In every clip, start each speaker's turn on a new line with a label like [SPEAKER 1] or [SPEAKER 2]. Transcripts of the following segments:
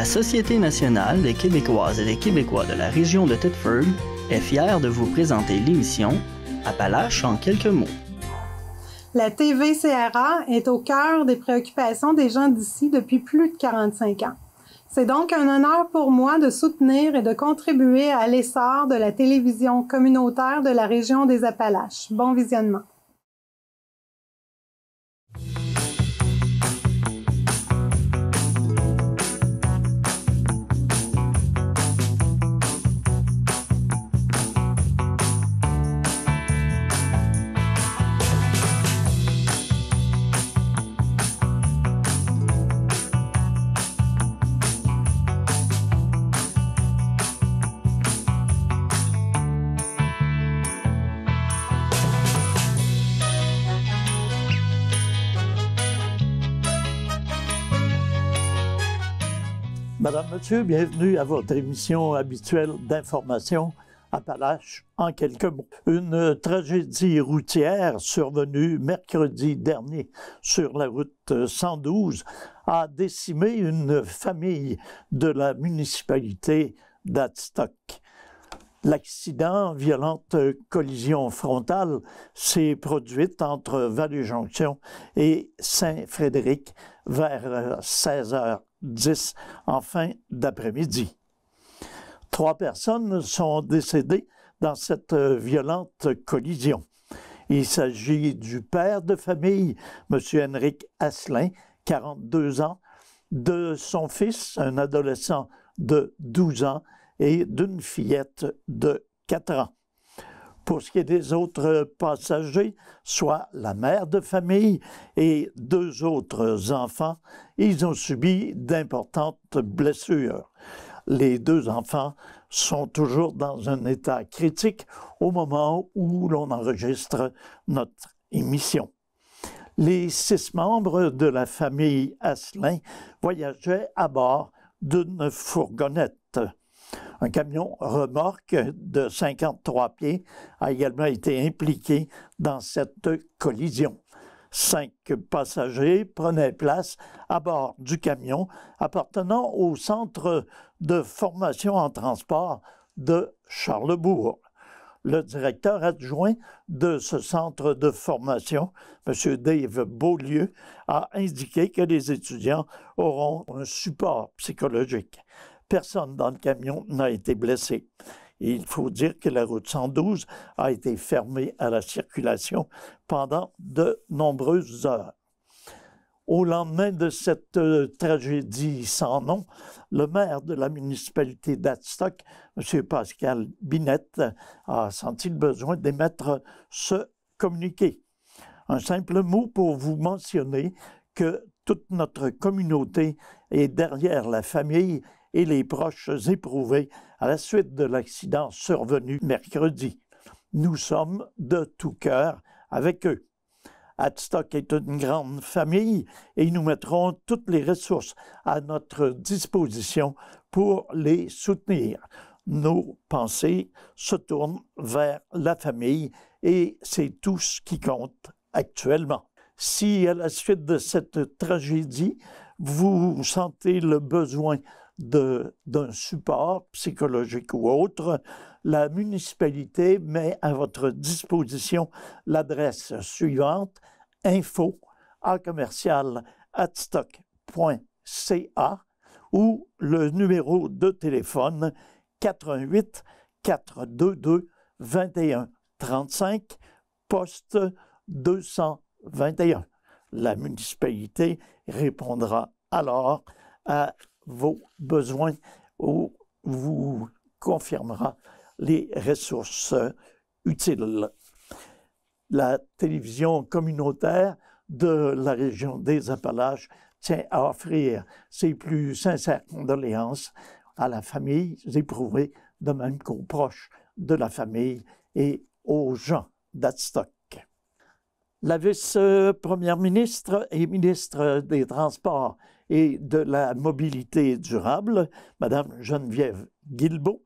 [SPEAKER 1] La Société nationale des Québécoises et des Québécois de la région de Thetford est fière de vous présenter l'émission Appalaches en quelques mots. La TVCRA est au cœur des préoccupations des gens d'ici depuis plus de 45 ans. C'est donc un honneur pour moi de soutenir et de contribuer à l'essor de la télévision communautaire de la région des Appalaches. Bon visionnement. Madame, Monsieur, bienvenue à votre émission habituelle d'information à Appalaches en quelques mots. Une tragédie routière survenue mercredi dernier sur la route 112 a décimé une famille de la municipalité d'Adstock l'accident, violente euh, collision frontale, s'est produite entre Valley Junction et Saint-Frédéric vers 16h10 euh, en fin d'après-midi. Trois personnes sont décédées dans cette euh, violente collision. Il s'agit du père de famille, M. Henrik Asselin, 42 ans, de son fils, un adolescent de 12 ans, et d'une fillette de 4 ans. Pour ce qui est des autres passagers, soit la mère de famille et deux autres enfants, ils ont subi d'importantes blessures. Les deux enfants sont toujours dans un état critique au moment où l'on enregistre notre émission. Les six membres de la famille Asselin voyageaient à bord d'une fourgonnette. Un camion remorque de 53 pieds a également été impliqué dans cette collision. Cinq passagers prenaient place à bord du camion appartenant au centre de formation en transport de Charlebourg. Le directeur adjoint de ce centre de formation, M. Dave Beaulieu, a indiqué que les étudiants auront un support psychologique personne dans le camion n'a été blessé. il faut dire que la route 112 a été fermée à la circulation pendant de nombreuses heures. Au lendemain de cette euh, tragédie sans nom, le maire de la municipalité d'Adstock, M. Pascal Binette, a senti le besoin d'émettre ce communiqué. Un simple mot pour vous mentionner que toute notre communauté est derrière la famille et les proches éprouvés à la suite de l'accident survenu mercredi. Nous sommes de tout cœur avec eux. Adstock est une grande famille et nous mettrons toutes les ressources à notre disposition pour les soutenir. Nos pensées se tournent vers la famille et c'est tout ce qui compte actuellement. Si à la suite de cette tragédie, vous sentez le besoin d'un support psychologique ou autre, la municipalité met à votre disposition l'adresse suivante info à commercial .ca, ou le numéro de téléphone 88 422 21 35 poste 221. La municipalité répondra alors à vos besoins ou vous confirmera les ressources utiles. La télévision communautaire de la région des Appalaches tient à offrir ses plus sincères condoléances à la famille éprouvée, de même qu'aux proches de la famille et aux gens d'Atstock. La vice-première ministre et ministre des Transports et de la mobilité durable, Madame Geneviève Guilbeault,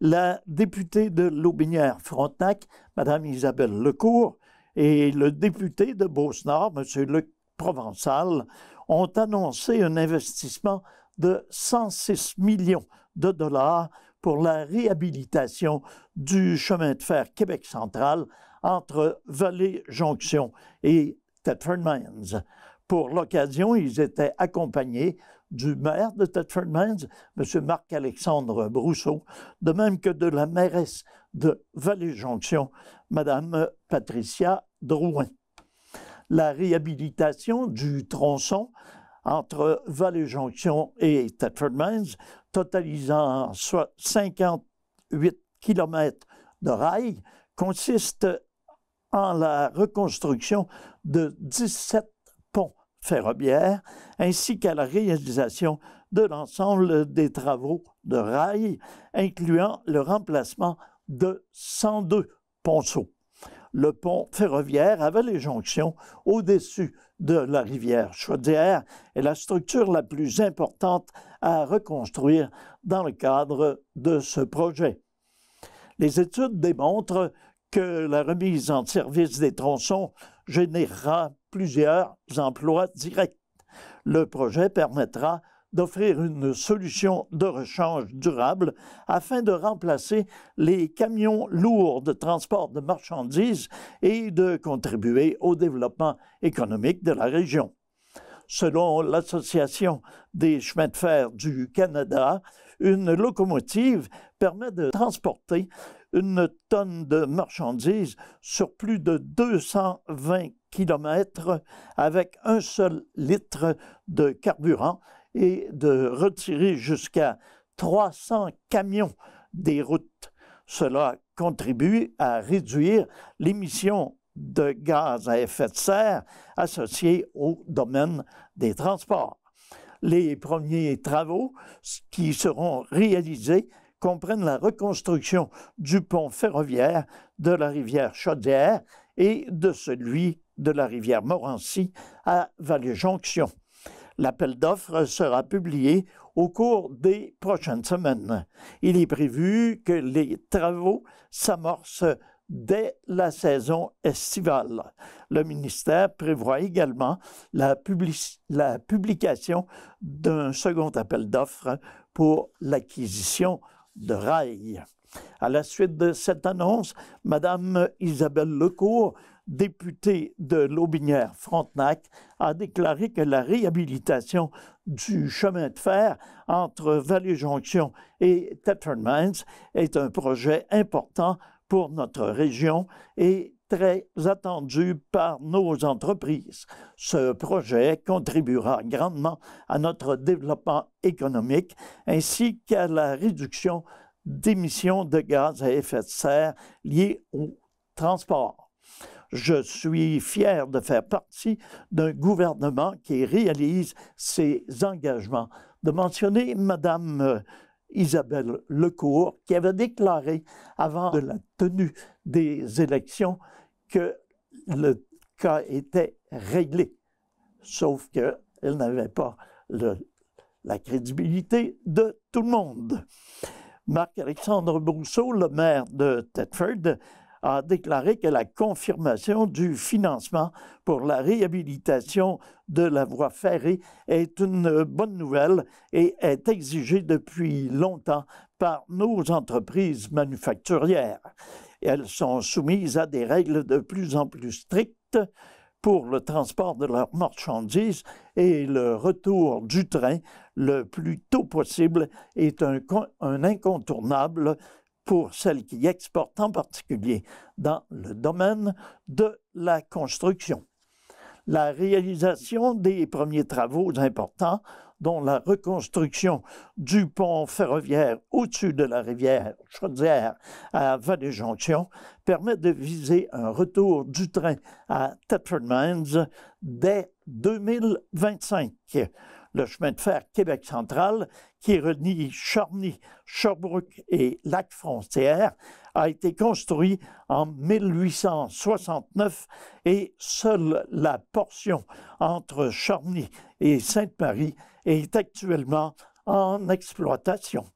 [SPEAKER 1] la députée de l'Aubinière frontenac Madame Isabelle Lecourt, et le député de Beauce-Nord, M. Luc Provençal, ont annoncé un investissement de 106 millions de dollars pour la réhabilitation du chemin de fer Québec central entre Vallée-Jonction et Thetford Mines. Pour l'occasion, ils étaient accompagnés du maire de Thetford Mines, M. Marc-Alexandre Brousseau, de même que de la mairesse de Vallée-Jonction, Mme Patricia Drouin. La réhabilitation du tronçon entre Vallée-Jonction et Thetford Mines, totalisant soit 58 km de rails, consiste en la reconstruction de 17 ferroviaire, ainsi qu'à la réalisation de l'ensemble des travaux de rail, incluant le remplacement de 102 ponceaux. Le pont ferroviaire avait les jonctions au-dessus de la rivière Chaudière est la structure la plus importante à reconstruire dans le cadre de ce projet. Les études démontrent la remise en service des tronçons générera plusieurs emplois directs. Le projet permettra d'offrir une solution de rechange durable afin de remplacer les camions lourds de transport de marchandises et de contribuer au développement économique de la région. Selon l'Association des chemins de fer du Canada, une locomotive permet de transporter une tonne de marchandises sur plus de 220 km avec un seul litre de carburant et de retirer jusqu'à 300 camions des routes. Cela contribue à réduire l'émission de gaz à effet de serre associée au domaine des transports. Les premiers travaux qui seront réalisés comprennent la reconstruction du pont ferroviaire de la rivière Chaudière et de celui de la rivière Morancy à Vallée-Jonction. L'appel d'offres sera publié au cours des prochaines semaines. Il est prévu que les travaux s'amorcent dès la saison estivale. Le ministère prévoit également la, la publication d'un second appel d'offres pour l'acquisition de rail. À la suite de cette annonce, Madame Isabelle Lecourt, députée de l'Aubinière frontenac a déclaré que la réhabilitation du chemin de fer entre Vallée-Jonction et Mines est un projet important pour notre région et très attendu par nos entreprises. Ce projet contribuera grandement à notre développement économique ainsi qu'à la réduction d'émissions de gaz à effet de serre liées au transport. Je suis fier de faire partie d'un gouvernement qui réalise ses engagements. De mentionner Madame euh, Isabelle Lecourt qui avait déclaré avant de la tenue des élections que le cas était réglé, sauf qu'elle n'avait pas la crédibilité de tout le monde. Marc-Alexandre Brousseau, le maire de Thetford, a déclaré que la confirmation du financement pour la réhabilitation de la voie ferrée est une bonne nouvelle et est exigée depuis longtemps par nos entreprises manufacturières elles sont soumises à des règles de plus en plus strictes pour le transport de leurs marchandises et le retour du train le plus tôt possible est un, incontournable pour celles qui exportent en particulier dans le domaine de la construction. La réalisation des premiers travaux importants dont la reconstruction du pont ferroviaire au-dessus de la rivière Chaudière à valley jonction permet de viser un retour du train à Thetford Mines dès 2025. Le chemin de fer Québec central, qui relie Charny, Sherbrooke et Lac-Frontière, a été construit en 1869 et seule la portion entre Charny et Sainte-Marie est actuellement en exploitation.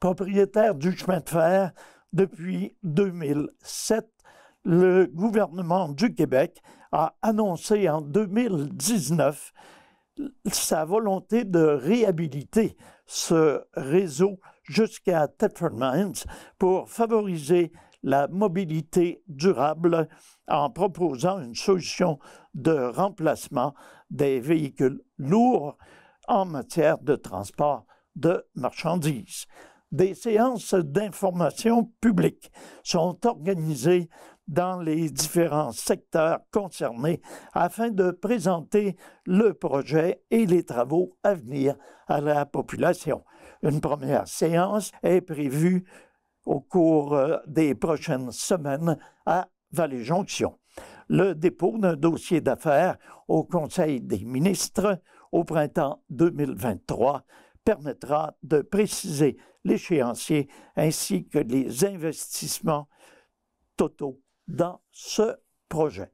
[SPEAKER 1] Propriétaire du chemin de fer depuis 2007, le gouvernement du Québec a annoncé en 2019 sa volonté de réhabiliter ce réseau jusqu'à Thetford Mines pour favoriser la mobilité durable en proposant une solution de remplacement des véhicules lourds en matière de transport de marchandises. Des séances d'information publique sont organisées dans les différents secteurs concernés afin de présenter le projet et les travaux à venir à la population. Une première séance est prévue au cours euh, des prochaines semaines à Vallée-Jonction. Le dépôt d'un dossier d'affaires au Conseil des ministres au printemps 2023 permettra de préciser l'échéancier ainsi que les investissements totaux dans ce projet.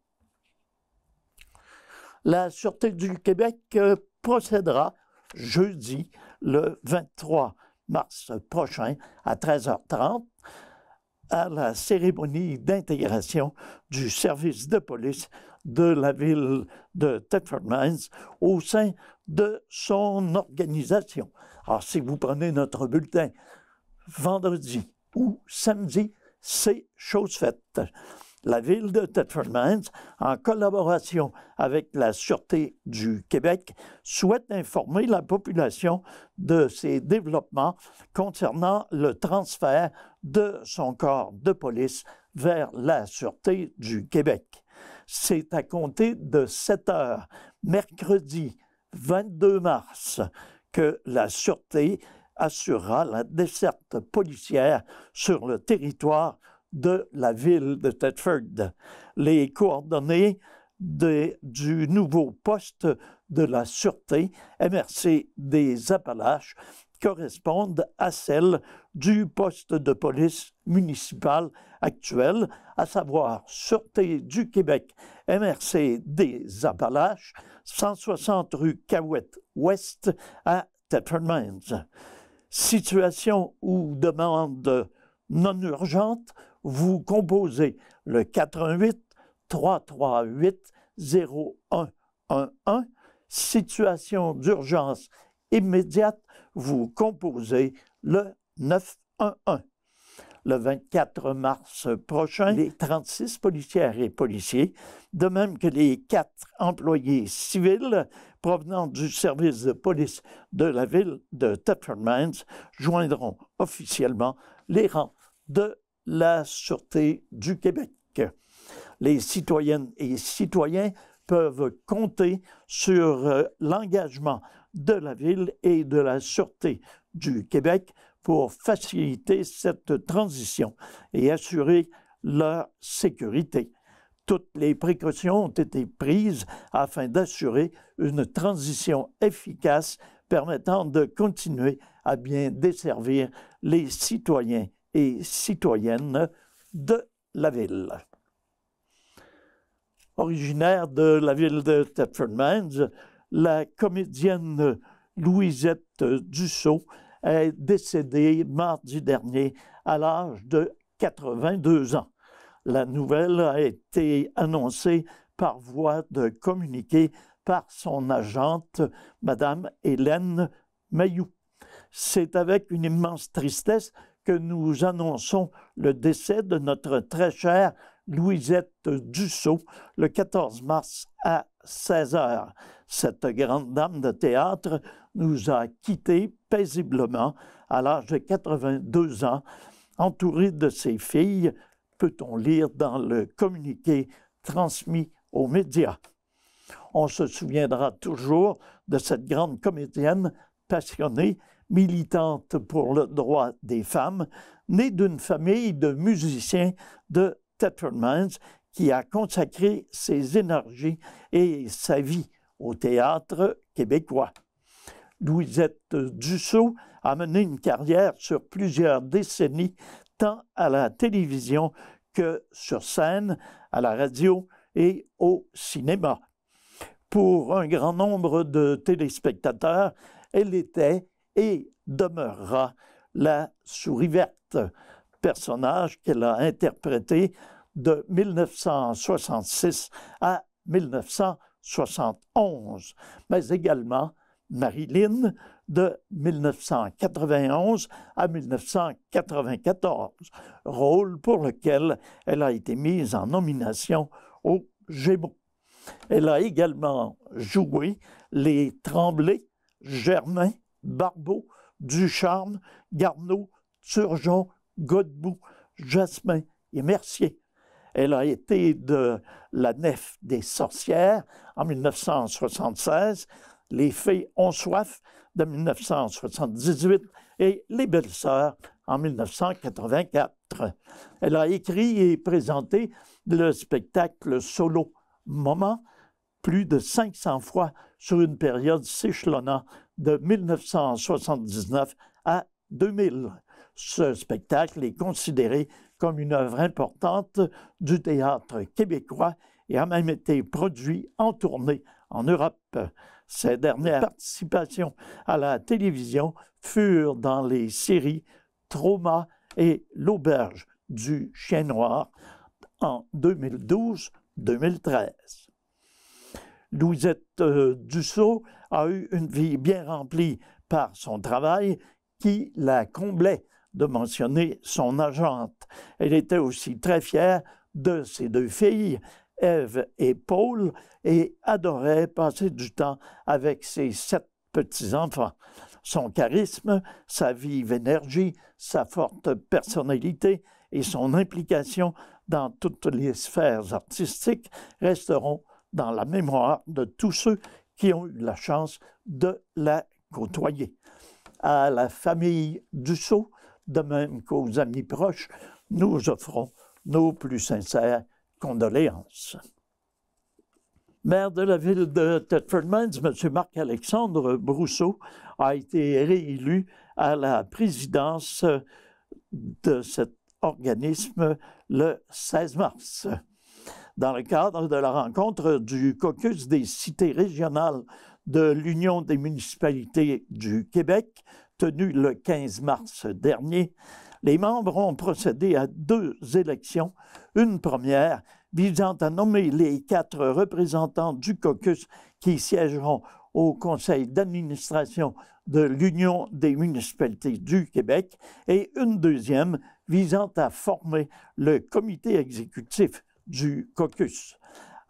[SPEAKER 1] La Sûreté du Québec euh, procédera jeudi le 23 mars prochain à 13h30 à la cérémonie d'intégration du service de police de la ville de Thetford Mines au sein de son organisation. Alors, ah, si vous prenez notre bulletin vendredi ou samedi, c'est chose faite. La ville de Thetford Mines, en collaboration avec la Sûreté du Québec, souhaite informer la population de ces développements concernant le transfert de son corps de police vers la Sûreté du Québec c'est à compter de 7 heures, mercredi 22 mars, que la Sûreté assurera la desserte policière sur le territoire de la ville de Thetford. Les coordonnées du nouveau poste de la Sûreté MRC des Appalaches correspondent à celles du poste de police municipal actuel, à savoir Sûreté du Québec, MRC des Appalaches, 160 rue Cahouette-Ouest à Mines. Situation ou demande non urgente, vous composez le 88 338 0111. Situation d'urgence immédiate, vous composez le 911. Le 24 mars prochain, les 36 policières et policiers, de même que les quatre employés civils provenant du service de police de la ville de Tetra joindront officiellement les rangs de la Sûreté du Québec. Les citoyennes et citoyens peuvent compter sur euh, l'engagement de la ville et de la Sûreté du Québec pour faciliter cette transition et assurer leur sécurité. Toutes les précautions ont été prises afin d'assurer une transition efficace permettant de continuer à bien desservir les citoyens et citoyennes de la ville. Originaire de la ville de Thetford Mines, la comédienne Louisette Dussault est décédée mardi dernier à l'âge de 82 ans. La nouvelle a été annoncée par voie de communiqué par son agente, Madame Hélène Mayou. C'est avec une immense tristesse que nous annonçons le décès de notre très chère Louisette Dussault le 14 mars à 16 heures. Cette grande dame de théâtre nous a quittés paisiblement à l'âge de 82 ans, entourée de ses filles, peut-on lire dans le communiqué transmis aux médias. On se souviendra toujours de cette grande comédienne passionnée, militante pour le droit des femmes, née d'une famille de musiciens de Tettermans qui a consacré ses énergies et sa vie au théâtre québécois. Louisette Dussault a mené une carrière sur plusieurs décennies, tant à la télévision que sur scène, à la radio et au cinéma. Pour un grand nombre de téléspectateurs, elle était et demeurera la souris verte, personnage qu'elle a interprété de 1966 à 1970. 1971, mais également Marilyn de 1991 à 1994, rôle pour lequel elle a été mise en nomination au Gémeaux. Elle a également joué les Tremblay, Germain, Barbeau, Ducharme, Garneau, Turgeon, Godbout, Jasmin et Mercier. Elle a été de la nef des sorcières en 1976. Les filles ont soif de 1978 et Les Belles Sœurs en 1984. Elle a écrit et présenté le spectacle solo Moment plus de 500 fois sur une période s'échelonnant de 1979 à 2000. Ce spectacle est considéré comme une œuvre importante du théâtre québécois et a même été produit en tournée en Europe. Ses dernières participations à la télévision furent dans les séries Trauma et L'Auberge du Chien Noir en 2012-2013. Louisette euh, Dussault a eu une vie bien remplie par son travail qui la comblait de mentionner son agente. Elle était aussi très fière de ses deux filles, Ève et Paul, et adorait passer du temps avec ses sept petits-enfants. Son charisme, sa vive énergie, sa forte personnalité et son implication dans toutes les sphères artistiques resteront dans la mémoire de tous ceux qui ont eu la chance de la côtoyer. À la famille Dussault, de même qu'aux amis proches, nous offrons nos plus sincères condoléances. Maire de la ville de Thetford Mines, M. Marc-Alexandre Brousseau a été réélu à la présidence de cet organisme le 16 mars. Dans le cadre de la rencontre du caucus des cités régionales de l'Union des municipalités du Québec, Tenu le 15 mars dernier, les membres ont procédé à deux élections, une première visant à nommer les quatre représentants du caucus qui siégeront au conseil d'administration de l'Union des municipalités du Québec et une deuxième visant à former le comité exécutif du caucus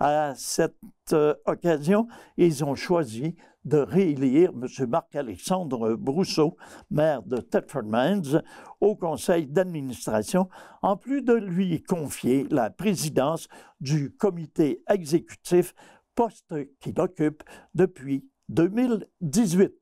[SPEAKER 1] à cette euh, occasion, ils ont choisi de réélire M. Marc-Alexandre Brousseau, maire de Thetford Mines, au conseil d'administration, en plus de lui confier la présidence du comité exécutif, poste qu'il occupe depuis 2018.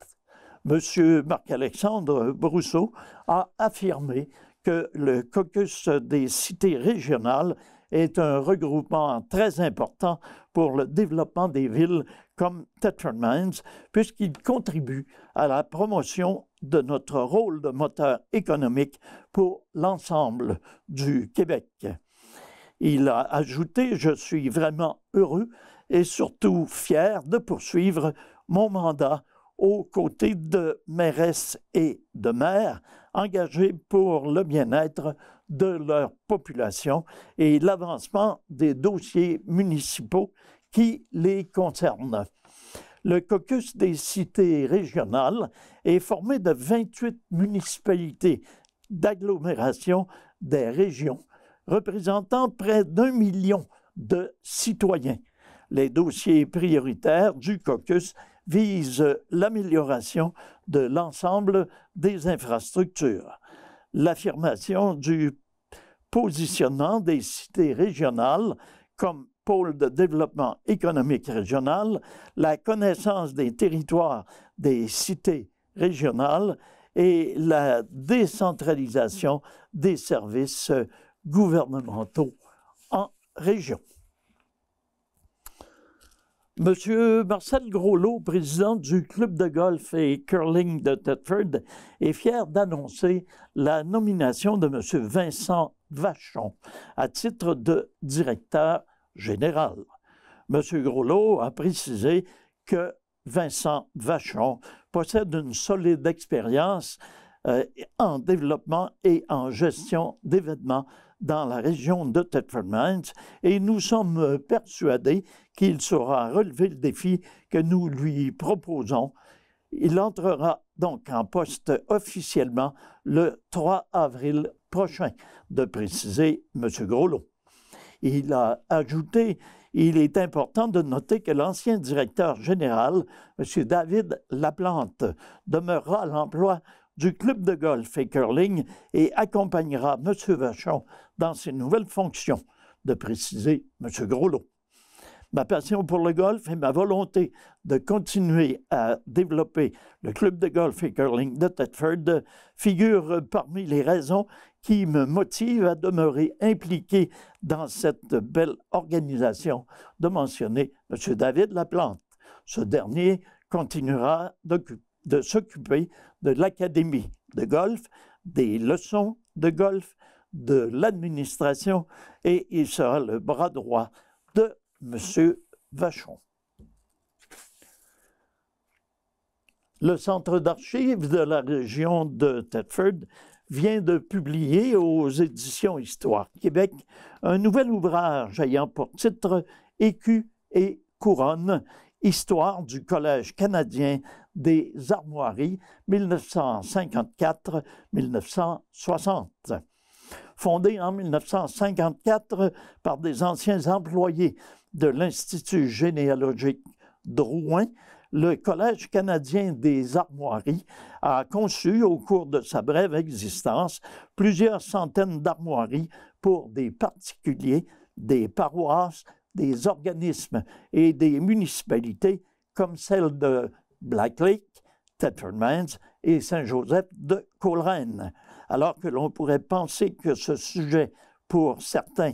[SPEAKER 1] M. Marc-Alexandre Brousseau a affirmé que le caucus des cités régionales est un regroupement très important pour le développement des villes comme tetra Mines, puisqu'il contribue à la promotion de notre rôle de moteur économique pour l'ensemble du Québec. Il a ajouté Je suis vraiment heureux et surtout fier de poursuivre mon mandat aux côtés de mairesse et de maires engagés pour le bien-être de leur population et l'avancement des dossiers municipaux qui les concernent. Le caucus des cités régionales est formé de 28 municipalités d'agglomération des régions, représentant près d'un million de citoyens. Les dossiers prioritaires du caucus visent l'amélioration de l'ensemble des infrastructures, l'affirmation du positionnant des cités régionales comme pôle de développement économique régional, la connaissance des territoires des cités régionales et la décentralisation des services gouvernementaux en région. Monsieur Marcel Groslot, président du club de golf et curling de Thetford, est fier d'annoncer la nomination de Monsieur Vincent Vachon à titre de directeur général. M. Groslot a précisé que Vincent Vachon possède une solide expérience euh, en développement et en gestion d'événements dans la région de Thetford Mines et nous sommes persuadés qu'il saura relever le défi que nous lui proposons il entrera donc en poste officiellement le 3 avril prochain, de préciser M. Groslot. Il a ajouté il est important de noter que l'ancien directeur général, M. David Laplante, demeurera à l'emploi du club de golf et curling et accompagnera M. Vachon dans ses nouvelles fonctions, de préciser M. Groslot ma passion pour le golf et ma volonté de continuer à développer le club de golf et curling de Thetford figurent parmi les raisons qui me motivent à demeurer impliqué dans cette belle organisation de mentionner M. David Laplante. Ce dernier continuera de s'occuper de l'académie de golf, des leçons de golf, de l'administration et il sera le bras droit de Monsieur Vachon. Le centre d'archives de la région de Thetford vient de publier aux éditions Histoire Québec un nouvel ouvrage ayant pour titre Écu et couronne, Histoire du Collège canadien des Armoiries 1954-1960. Fondé en 1954 par des anciens employés de l'Institut généalogique Drouin, le Collège canadien des armoiries a conçu au cours de sa brève existence plusieurs centaines d'armoiries pour des particuliers, des paroisses, des organismes et des municipalités comme celles de Black Lake, Tettermans et Saint-Joseph de Coleraine. Alors que l'on pourrait penser que ce sujet, pour certains,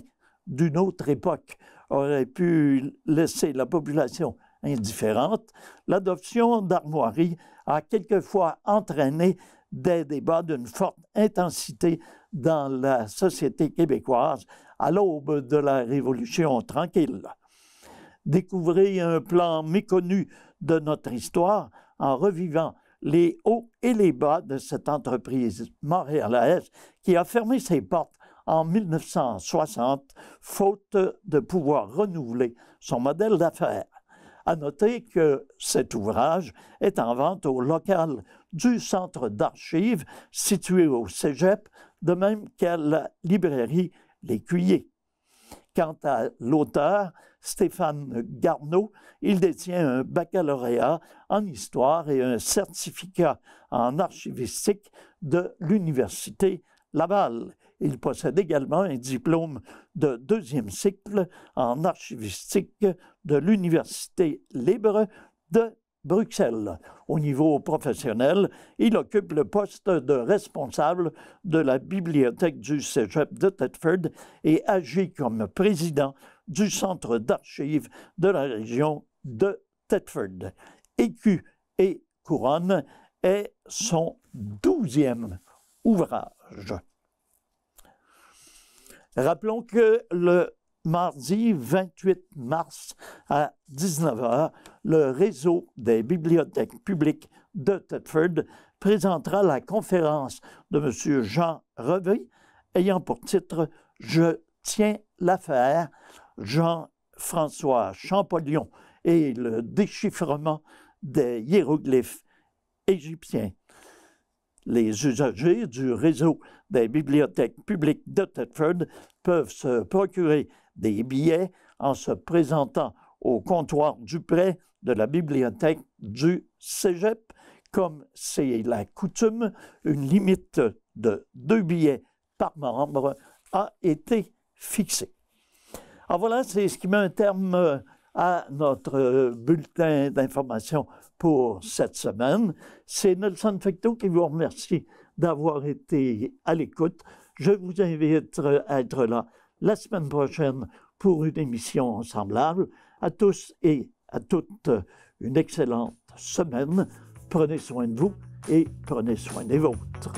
[SPEAKER 1] d'une autre époque aurait pu laisser la population indifférente, l'adoption d'armoiries a quelquefois entraîné des débats d'une forte intensité dans la société québécoise à l'aube de la Révolution tranquille. Découvrez un plan méconnu de notre histoire en revivant les hauts et les bas de cette entreprise montréalaise qui a fermé ses portes en 1960, faute de pouvoir renouveler son modèle d'affaires. À noter que cet ouvrage est en vente au local du centre d'archives situé au Cégep, de même qu'à la librairie L'Écuyer. Quant à l'auteur, Stéphane Garneau, il détient un baccalauréat en histoire et un certificat en archivistique de l'Université Laval. Il possède également un diplôme de deuxième cycle en archivistique de l'Université libre de Bruxelles. Au niveau professionnel, il occupe le poste de responsable de la bibliothèque du Cégep de Thetford et agit comme président du centre d'archives de la région de Thetford. Écu et couronne est son douzième ouvrage. Rappelons que le mardi 28 mars à 19h, le réseau des bibliothèques publiques de Thetford présentera la conférence de M. Jean Reveille, ayant pour titre Je tiens l'affaire, Jean-François Champollion et le déchiffrement des hiéroglyphes égyptiens les usagers du réseau des bibliothèques publiques de Thetford peuvent se procurer des billets en se présentant au comptoir du prêt de la bibliothèque du Cégep. Comme c'est la coutume, une limite de deux billets par membre a été fixée. Alors ah, voilà, c'est ce qui met un terme euh, à notre euh, bulletin d'information pour cette semaine. C'est Nelson Fecto qui vous remercie d'avoir été à l'écoute. Je vous invite euh, à être là la semaine prochaine pour une émission semblable. À tous et à toutes euh, une excellente semaine. Prenez soin de vous et prenez soin des vôtres.